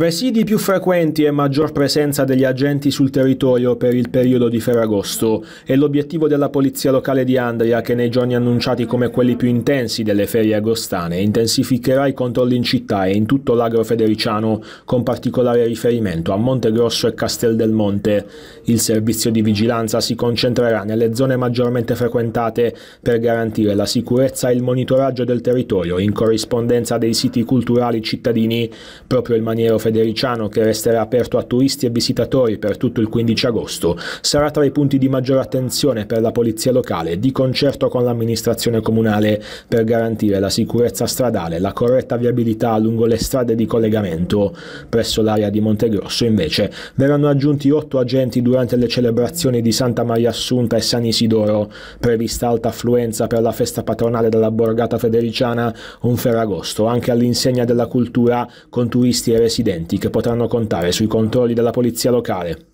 Presidi più frequenti e maggior presenza degli agenti sul territorio per il periodo di Ferragosto è l'obiettivo della polizia locale di Andria che nei giorni annunciati come quelli più intensi delle ferie agostane intensificherà i controlli in città e in tutto l'agro federiciano con particolare riferimento a Monte Grosso e Castel del Monte. Il servizio di vigilanza si concentrerà nelle zone maggiormente frequentate per garantire la sicurezza e il monitoraggio del territorio in corrispondenza dei siti culturali cittadini proprio in maniera federale Federiciano, che resterà aperto a turisti e visitatori per tutto il 15 agosto, sarà tra i punti di maggiore attenzione per la polizia locale, di concerto con l'amministrazione comunale, per garantire la sicurezza stradale, e la corretta viabilità lungo le strade di collegamento. Presso l'area di Montegrosso, invece, verranno aggiunti otto agenti durante le celebrazioni di Santa Maria Assunta e San Isidoro, prevista alta affluenza per la festa patronale della borgata federiciana un Ferragosto, anche all'insegna della cultura con turisti e residenti incidenti che potranno contare sui controlli della polizia locale,